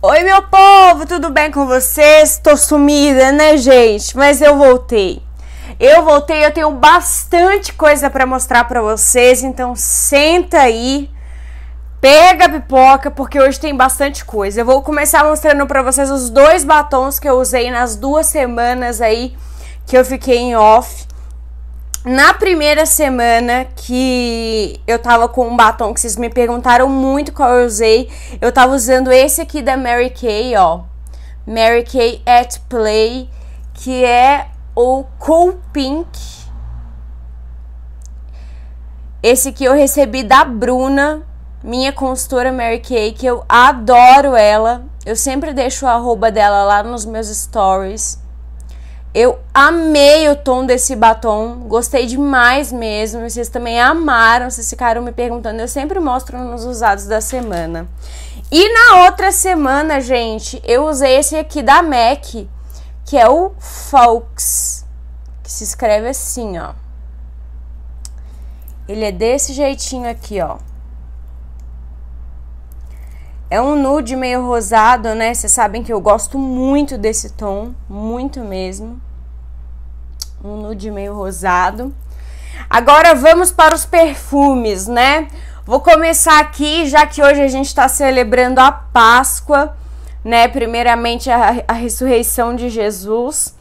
Oi, meu povo, tudo bem com vocês? Tô sumida, né, gente? Mas eu voltei. Eu voltei, eu tenho bastante coisa para mostrar para vocês, então senta aí, pega a pipoca, porque hoje tem bastante coisa. Eu vou começar mostrando para vocês os dois batons que eu usei nas duas semanas aí que eu fiquei em off na primeira semana que eu tava com um batom que vocês me perguntaram muito qual eu usei, eu tava usando esse aqui da Mary Kay, ó. Mary Kay at Play, que é o Cool Pink. Esse aqui eu recebi da Bruna, minha consultora Mary Kay, que eu adoro ela. Eu sempre deixo o arroba dela lá nos meus stories. Eu amei o tom desse batom, gostei demais mesmo. Vocês também amaram, vocês ficaram me perguntando. Eu sempre mostro nos usados da semana. E na outra semana, gente, eu usei esse aqui da MAC, que é o Fox, que se escreve assim, ó. Ele é desse jeitinho aqui, ó. É um nude meio rosado, né? Vocês sabem que eu gosto muito desse tom, muito mesmo um nude meio rosado. Agora vamos para os perfumes, né? Vou começar aqui, já que hoje a gente está celebrando a Páscoa, né? Primeiramente a, a ressurreição de Jesus.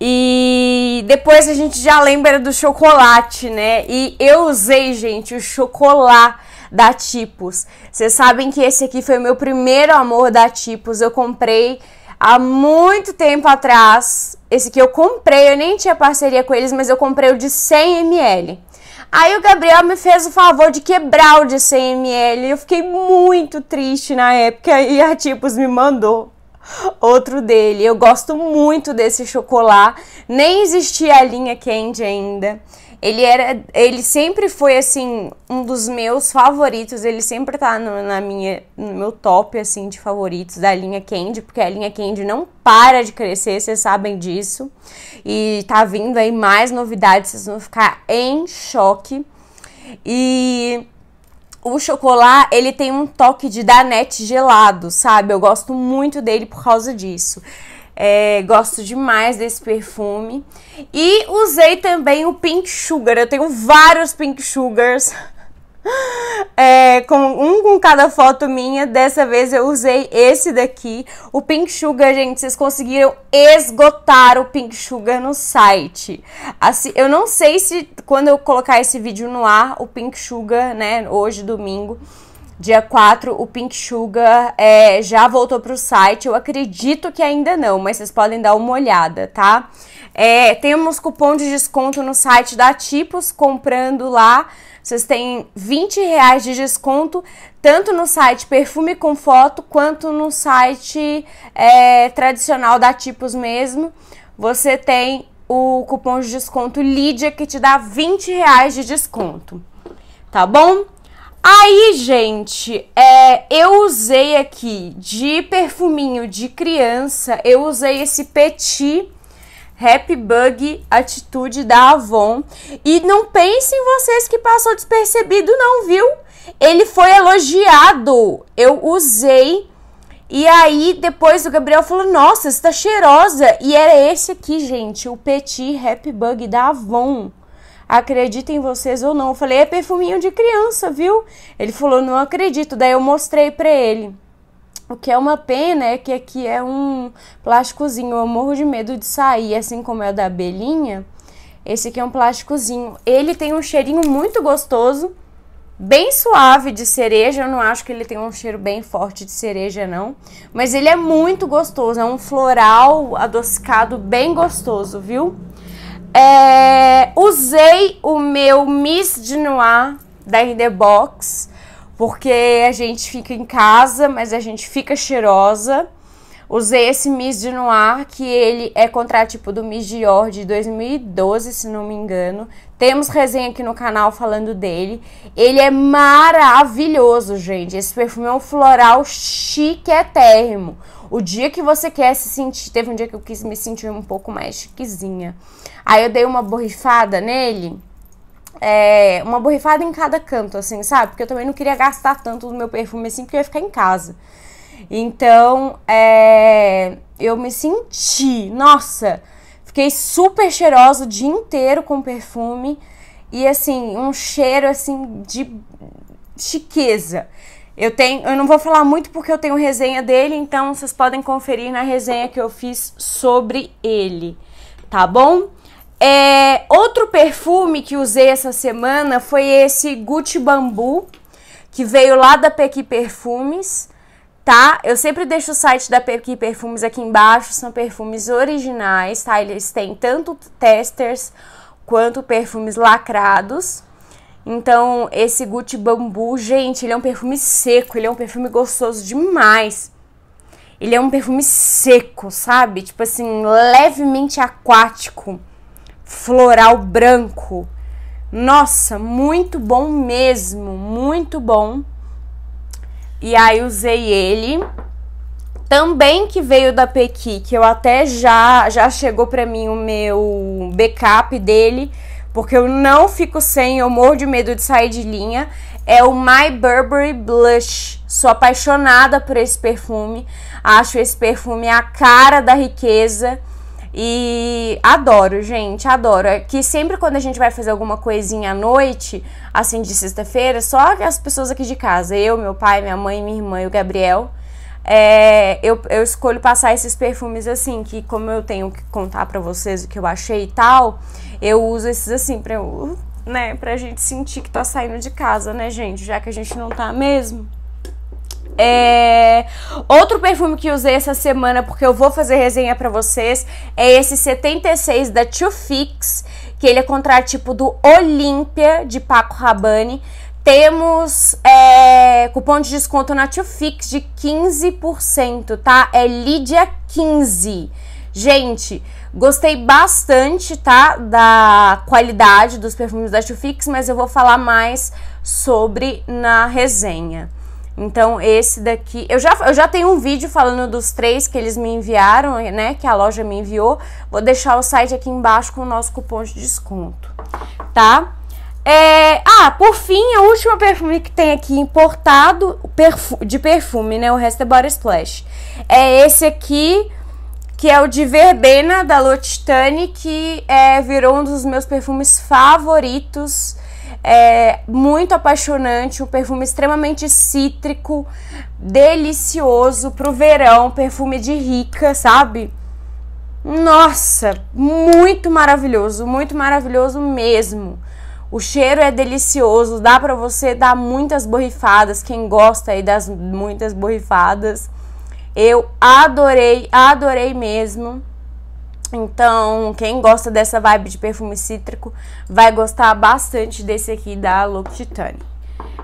E depois a gente já lembra do chocolate, né? E eu usei, gente, o chocolate da Tipos. Vocês sabem que esse aqui foi o meu primeiro amor da Tipos. Eu comprei Há muito tempo atrás, esse que eu comprei, eu nem tinha parceria com eles, mas eu comprei o de 100 ml. Aí o Gabriel me fez o favor de quebrar o de 100 ml. Eu fiquei muito triste na época e a Tipos me mandou outro dele. Eu gosto muito desse chocolate. Nem existia a linha Candy ainda. Ele era, ele sempre foi assim um dos meus favoritos. Ele sempre tá no, na minha, no meu top assim de favoritos da linha Candy, porque a linha Candy não para de crescer, vocês sabem disso. E tá vindo aí mais novidades, vocês vão ficar em choque. E o chocolate, ele tem um toque de danete gelado, sabe? Eu gosto muito dele por causa disso. É, gosto demais desse perfume. E usei também o Pink Sugar. Eu tenho vários Pink Sugars é, com um com cada foto minha. Dessa vez eu usei esse daqui. O Pink Sugar, gente, vocês conseguiram esgotar o Pink Sugar no site. Assim, eu não sei se quando eu colocar esse vídeo no ar, o Pink Sugar, né, hoje, domingo, dia 4, o Pink Sugar é, já voltou pro site. Eu acredito que ainda não, mas vocês podem dar uma olhada, tá? É, temos cupom de desconto no site da Tipos, comprando lá vocês têm 20 reais de desconto, tanto no site Perfume com Foto, quanto no site é, tradicional da Tipos mesmo. Você tem o cupom de desconto Lídia, que te dá 20 reais de desconto. Tá bom? Aí, gente, é, eu usei aqui de perfuminho de criança, eu usei esse Petit Happy Bug Atitude da Avon. E não pensem vocês que passou despercebido, não, viu? Ele foi elogiado. Eu usei. E aí, depois o Gabriel falou: Nossa, está cheirosa. E era esse aqui, gente, o Petit Happy Bug da Avon. Acreditem vocês ou não. Eu falei: É perfuminho de criança, viu? Ele falou: Não acredito. Daí eu mostrei pra ele. O que é uma pena é que aqui é um plásticozinho. Eu morro de medo de sair, assim como é o da abelhinha. Esse aqui é um plásticozinho. Ele tem um cheirinho muito gostoso, bem suave de cereja. Eu não acho que ele tem um cheiro bem forte de cereja, não. Mas ele é muito gostoso. É um floral adocicado bem gostoso, viu? É... Usei o meu Miss de Noir da In The Box porque a gente fica em casa, mas a gente fica cheirosa. Usei esse Miss de Noir, que ele é contratipo do Miss Dior de 2012, se não me engano. Temos resenha aqui no canal falando dele. Ele é maravilhoso, gente. Esse perfume é um floral chique etérrimo. O dia que você quer se sentir... Teve um dia que eu quis me sentir um pouco mais chiquezinha. Aí eu dei uma borrifada nele é, uma borrifada em cada canto, assim, sabe? Porque eu também não queria gastar tanto do meu perfume assim, porque eu ia ficar em casa. Então, é, eu me senti, nossa, fiquei super cheirosa o dia inteiro com perfume e assim, um cheiro assim de chiqueza. Eu tenho, eu não vou falar muito porque eu tenho resenha dele, então vocês podem conferir na resenha que eu fiz sobre ele, tá bom? É, outro perfume que usei essa semana foi esse Gucci Bambu, que veio lá da Pequi Perfumes, tá? Eu sempre deixo o site da Pequi Perfumes aqui embaixo, são perfumes originais, tá? Eles têm tanto testers quanto perfumes lacrados. Então, esse Gucci Bambu, gente, ele é um perfume seco, ele é um perfume gostoso demais. Ele é um perfume seco, sabe? Tipo assim, levemente aquático floral branco. Nossa, muito bom mesmo, muito bom. E aí usei ele. Também que veio da Pequi, que eu até já já chegou para mim o meu backup dele, porque eu não fico sem, eu morro de medo de sair de linha. É o My Burberry Blush. Sou apaixonada por esse perfume. Acho esse perfume a cara da riqueza. E adoro, gente, adoro. É que sempre quando a gente vai fazer alguma coisinha à noite, assim de sexta-feira, só as pessoas aqui de casa, eu, meu pai, minha mãe, minha irmã e o Gabriel, é, eu, eu escolho passar esses perfumes assim, que como eu tenho que contar para vocês o que eu achei e tal, eu uso esses assim pra, né, pra gente sentir que tá saindo de casa, né, gente? Já que a gente não tá mesmo. É... Outro perfume que usei essa semana, porque eu vou fazer resenha para vocês, é esse 76 da Too Fix, que ele é contratipo do Olímpia, de Paco Rabanne. Temos é, cupom de desconto na Too Fix de 15%, tá? É Lídia 15. Gente, gostei bastante, tá? Da qualidade dos perfumes da Too Fix, mas eu vou falar mais sobre na resenha. Então, esse daqui. Eu já, eu já tenho um vídeo falando dos três que eles me enviaram, né? Que a loja me enviou. Vou deixar o site aqui embaixo com o nosso cupom de desconto, tá? É, ah, por fim, a última perfume que tem aqui importado de perfume, né? O resto é Body Splash. É esse aqui, que é o de verbena da Lotitane, que é, virou um dos meus perfumes favoritos é muito apaixonante, um perfume extremamente cítrico, delicioso pro verão, perfume de rica, sabe? Nossa, muito maravilhoso, muito maravilhoso mesmo. O cheiro é delicioso, dá para você dar muitas borrifadas, quem gosta aí das muitas borrifadas. Eu adorei, adorei mesmo. Então, quem gosta dessa vibe de perfume cítrico vai gostar bastante desse aqui da L'Occitane,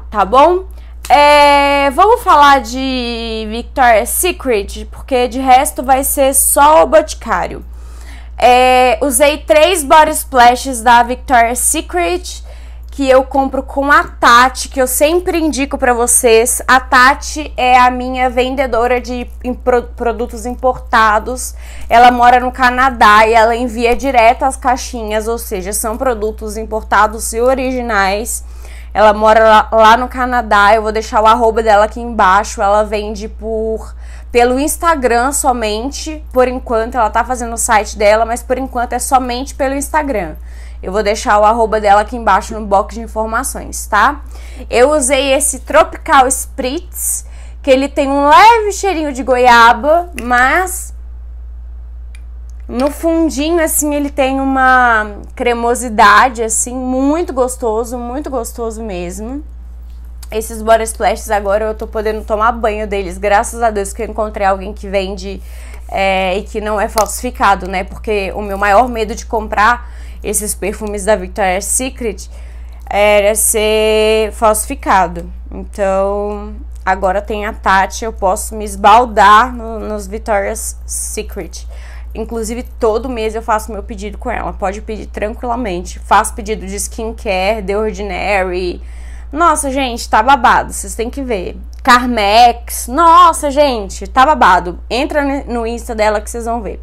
tá bom? É, vamos falar de Victoria's Secret, porque de resto vai ser só o Boticário. É, usei três body splashes da Victoria's Secret que eu compro com a Tati, que eu sempre indico para vocês. A Tati é a minha vendedora de produtos importados. Ela mora no Canadá e ela envia direto as caixinhas, ou seja, são produtos importados e originais. Ela mora lá, no Canadá. Eu vou deixar o arroba dela aqui embaixo. Ela vende por pelo Instagram somente. Por enquanto, ela tá fazendo o site dela, mas por enquanto é somente pelo Instagram. Eu vou deixar o arroba dela aqui embaixo no box de informações, tá? Eu usei esse Tropical Spritz, que ele tem um leve cheirinho de goiaba, mas no fundinho assim ele tem uma cremosidade assim muito gostoso, muito gostoso mesmo. Esses Body Splashes agora eu tô podendo tomar banho deles, graças a Deus que eu encontrei alguém que vende é, e que não é falsificado, né? Porque o meu maior medo de comprar esses perfumes da Victoria's Secret era ser falsificado. Então, agora tem a Tati, eu posso me esbaldar no, nos Victoria's Secret. Inclusive, todo mês eu faço meu pedido com ela. Pode pedir tranquilamente. Faço pedido de skincare, The Ordinary. Nossa, gente, tá babado. Vocês têm que ver. Carmex. Nossa, gente, tá babado. Entra no Insta dela que vocês vão ver.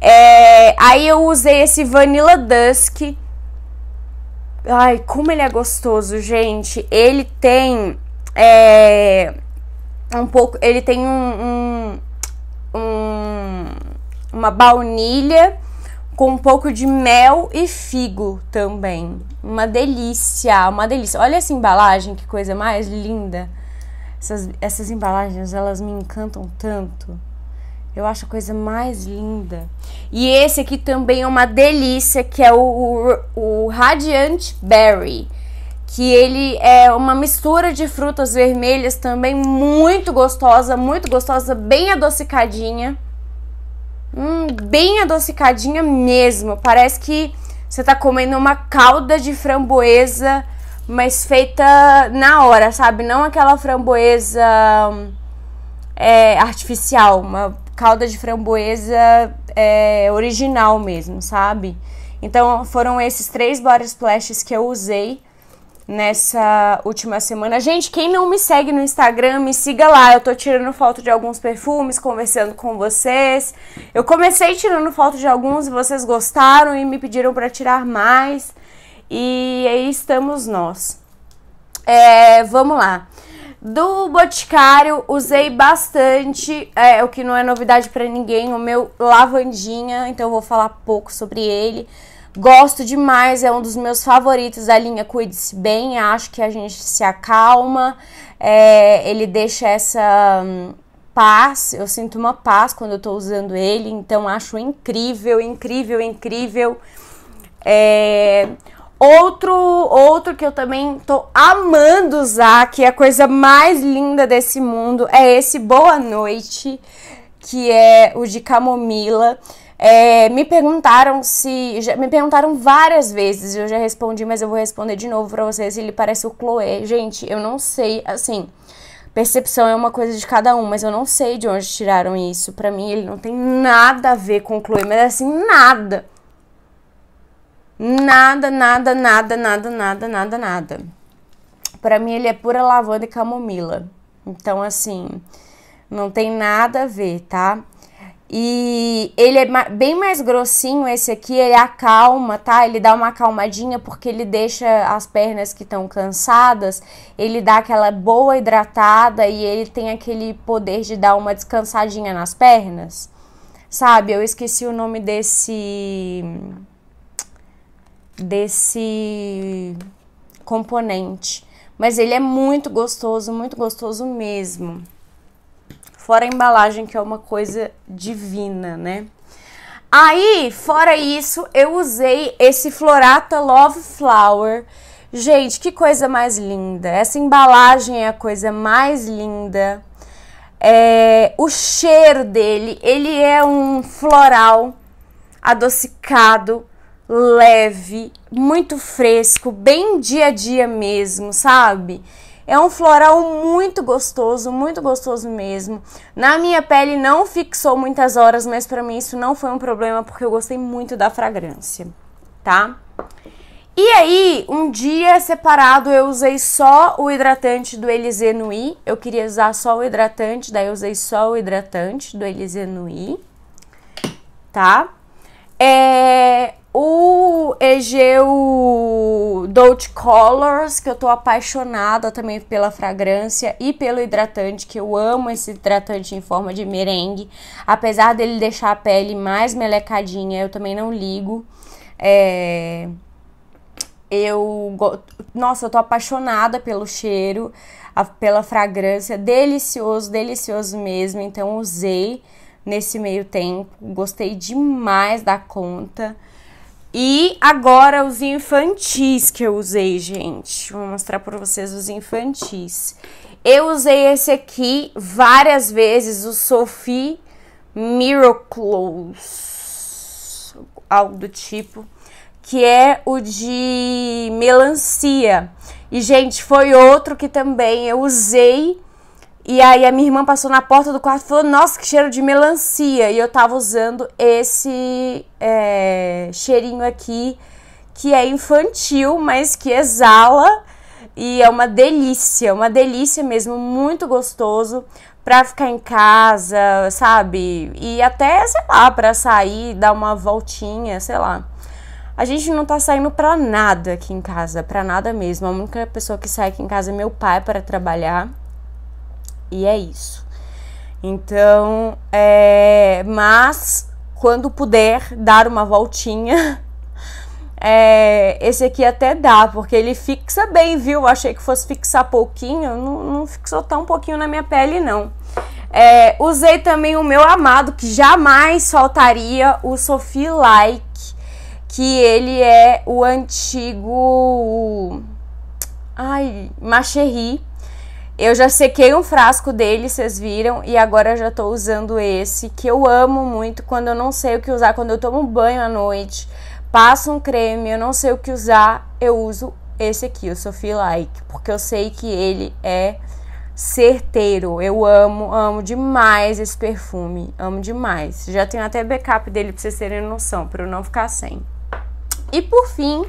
É, aí eu usei esse Vanilla Dusk. Ai, como ele é gostoso, gente. Ele tem é, um pouco. Ele tem um, um, um, uma baunilha com um pouco de mel e figo também. Uma delícia, uma delícia. Olha essa embalagem, que coisa mais linda. Essas, essas embalagens, elas me encantam tanto. Eu acho a coisa mais linda. E esse aqui também é uma delícia, que é o, o, o Radiant Berry. Que ele é uma mistura de frutas vermelhas também muito gostosa, muito gostosa, bem adocicadinha. Hum, bem adocicadinha mesmo. Parece que você tá comendo uma calda de framboesa, mas feita na hora, sabe? Não aquela framboesa hum, é, artificial, uma calda de framboesa é, original mesmo, sabe? Então foram esses três body splashes que eu usei nessa última semana. Gente, quem não me segue no Instagram, me siga lá. Eu tô tirando foto de alguns perfumes, conversando com vocês. Eu comecei tirando foto de alguns e vocês gostaram e me pediram para tirar mais. E aí estamos nós. É, vamos lá. Do Boticário, usei bastante, é, o que não é novidade para ninguém, o meu Lavandinha, então eu vou falar pouco sobre ele. Gosto demais, é um dos meus favoritos da linha Cuide-se Bem, acho que a gente se acalma, é, ele deixa essa hum, paz, eu sinto uma paz quando eu tô usando ele, então acho incrível, incrível, incrível. É, Outro, outro que eu também tô amando usar, que é a coisa mais linda desse mundo, é esse Boa Noite, que é o de camomila. É, me perguntaram se. Já, me perguntaram várias vezes, eu já respondi, mas eu vou responder de novo pra vocês se ele parece o Chloé. Gente, eu não sei, assim. Percepção é uma coisa de cada um, mas eu não sei de onde tiraram isso. Pra mim, ele não tem nada a ver com o Chloe, mas assim, nada. Nada, nada, nada, nada, nada, nada, nada. Para mim ele é pura lavanda e camomila. Então assim, não tem nada a ver, tá? E ele é bem mais grossinho esse aqui, ele é acalma, tá? Ele dá uma acalmadinha porque ele deixa as pernas que estão cansadas, ele dá aquela boa hidratada e ele tem aquele poder de dar uma descansadinha nas pernas. Sabe? Eu esqueci o nome desse desse componente. Mas ele é muito gostoso, muito gostoso mesmo. Fora a embalagem, que é uma coisa divina, né? Aí, fora isso, eu usei esse Florata Love Flower. Gente, que coisa mais linda! Essa embalagem é a coisa mais linda. É, o cheiro dele, ele é um floral adocicado, leve, muito fresco, bem dia a dia mesmo, sabe? É um floral muito gostoso, muito gostoso mesmo. Na minha pele não fixou muitas horas, mas para mim isso não foi um problema porque eu gostei muito da fragrância, tá? E aí, um dia separado eu usei só o hidratante do Elize Nui. Eu queria usar só o hidratante, daí eu usei só o hidratante do Elize Nui, tá? É, o Egeu Dolce Colors, que eu tô apaixonada também pela fragrância e pelo hidratante, que eu amo esse hidratante em forma de merengue. Apesar dele deixar a pele mais melecadinha, eu também não ligo. É... Eu. Nossa, eu tô apaixonada pelo cheiro, a... pela fragrância. Delicioso, delicioso mesmo. Então, usei nesse meio tempo. Gostei demais da conta. E agora os infantis que eu usei, gente. Vou mostrar para vocês os infantis. Eu usei esse aqui várias vezes, o Sophie Miracles, algo do tipo, que é o de melancia. E, gente, foi outro que também eu usei e aí a minha irmã passou na porta do quarto e falou: Nossa, que cheiro de melancia! E eu tava usando esse é, cheirinho aqui, que é infantil, mas que exala. E é uma delícia, uma delícia mesmo, muito gostoso pra ficar em casa, sabe? E até, sei lá, pra sair, dar uma voltinha, sei lá. A gente não tá saindo pra nada aqui em casa, pra nada mesmo. A única pessoa que sai aqui em casa é meu pai para trabalhar. E é isso. Então, é, mas quando puder dar uma voltinha, é, esse aqui até dá, porque ele fixa bem, viu? Eu achei que fosse fixar pouquinho, não, não fixou tão pouquinho na minha pele, não. É, usei também o meu amado, que jamais faltaria, o Sophie Like, que ele é o antigo. Ai, Macherry eu já sequei um frasco dele, vocês viram, e agora já tô usando esse, que eu amo muito quando eu não sei o que usar, quando eu tomo banho à noite, passo um creme, eu não sei o que usar, eu uso esse aqui, o Sophie Like, porque eu sei que ele é certeiro. Eu amo, amo demais esse perfume, amo demais. Já tenho até backup dele pra vocês terem noção, para eu não ficar sem. E por fim,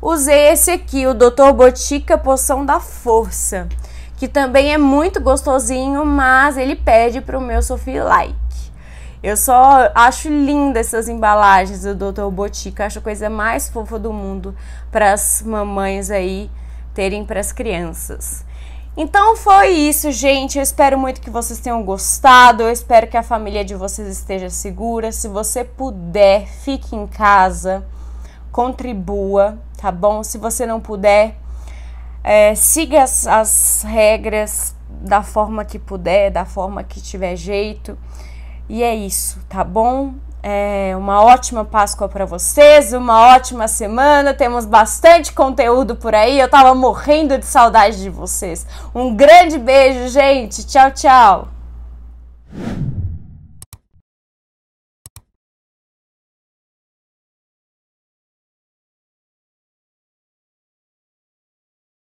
usei esse aqui, o Dr. Botica Poção da Força que também é muito gostosinho, mas ele pede para o meu Sophie Like. Eu só acho linda essas embalagens do Dr. Botica, acho a coisa mais fofa do mundo para as mamães aí terem para as crianças. Então foi isso, gente. Eu espero muito que vocês tenham gostado. Eu espero que a família de vocês esteja segura. Se você puder, fique em casa, contribua, tá bom? Se você não puder, é, siga as, as regras da forma que puder, da forma que tiver jeito. E é isso, tá bom? É uma ótima Páscoa para vocês, uma ótima semana. Temos bastante conteúdo por aí. Eu tava morrendo de saudade de vocês. Um grande beijo, gente. Tchau, tchau.